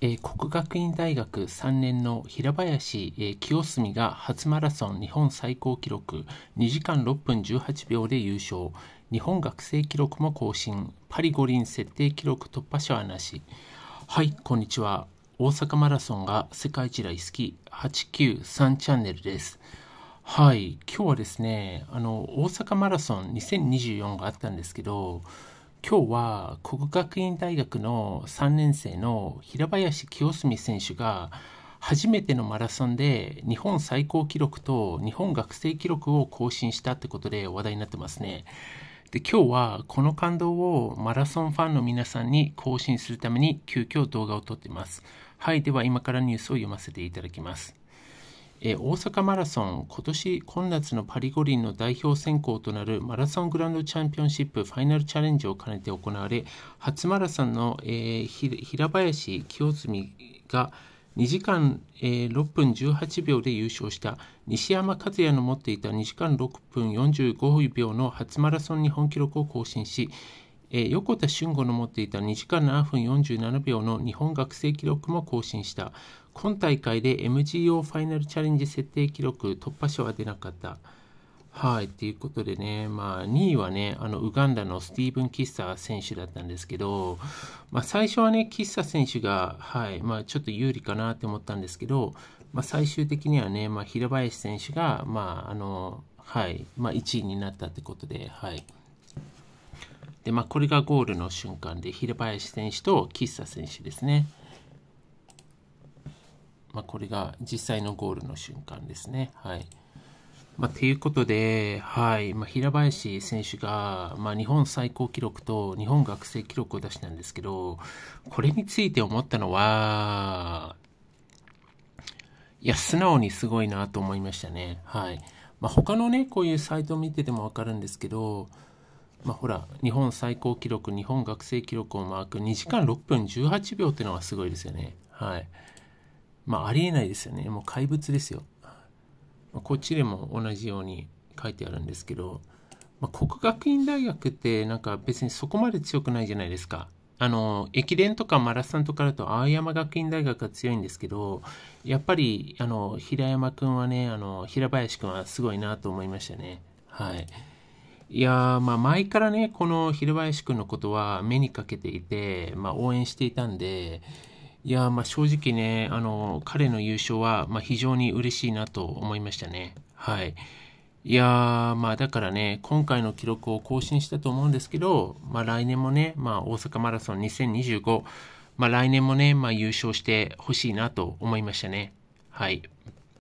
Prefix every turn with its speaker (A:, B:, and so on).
A: えー、国学院大学3年の平林、えー、清澄が初マラソン日本最高記録2時間6分18秒で優勝日本学生記録も更新パリ五輪設定記録突破者はなしはいこんにちは大阪マラソンが世界一大好き893チャンネルですはい今日はですねあの大阪マラソン2024があったんですけど今日は国学院大学の3年生の平林清澄選手が初めてのマラソンで日本最高記録と日本学生記録を更新したってことで話題になってますね。で今日はこの感動をマラソンファンの皆さんに更新するために急遽動画を撮ってます。はい、では今からニュースを読ませていただきます。えー、大阪マラソン今年今夏のパリ五輪の代表選考となるマラソングランドチャンピオンシップファイナルチャレンジを兼ねて行われ初マラソンの、えー、平林清澄が2時間、えー、6分18秒で優勝した西山和也の持っていた2時間6分45秒の初マラソン日本記録を更新し、えー、横田俊吾の持っていた2時間7分47秒の日本学生記録も更新した今大会で MGO ファイナルチャレンジ設定記録突破者は出なかったはい、ということでね、まあ、2位はね、あのウガンダのスティーブン・キッサ選手だったんですけど、まあ、最初はね、キッサ選手が、はいまあ、ちょっと有利かなって思ったんですけど、まあ、最終的にはね、まあ、平林選手が、まああのはいまあ、1位になったってことで。はいで、まあ、これがゴールの瞬間で、平林選手と喫茶選手ですね。まあ、これが実際のゴールの瞬間ですね。はい。まあ、ということで、はいまあ、平林選手が、まあ、日本最高記録と日本学生記録を出したんですけど、これについて思ったのは、いや、素直にすごいなと思いましたね。はい。まあ、他のね、こういうサイトを見ててもわかるんですけど、まあ、ほら日本最高記録日本学生記録をマーク2時間6分18秒っていうのはすごいですよねはいまあありえないですよねもう怪物ですよ、こっちでも同じように書いてあるんですけど、まあ、国学院大学ってなんか別にそこまで強くないじゃないですかあの駅伝とかマラソンとかだと青山学院大学が強いんですけどやっぱりあの平山君はねあの平林君はすごいなと思いましたねはい。いやまあ前からね、この平林君のことは目にかけていて、まあ応援していたんで、いやまあ正直ね、あの、彼の優勝は、まあ非常に嬉しいなと思いましたね。はい。いやー、まあだからね、今回の記録を更新したと思うんですけど、まあ来年もね、まあ大阪マラソン2025、まあ来年もね、まあ優勝してほしいなと思いましたね。はい。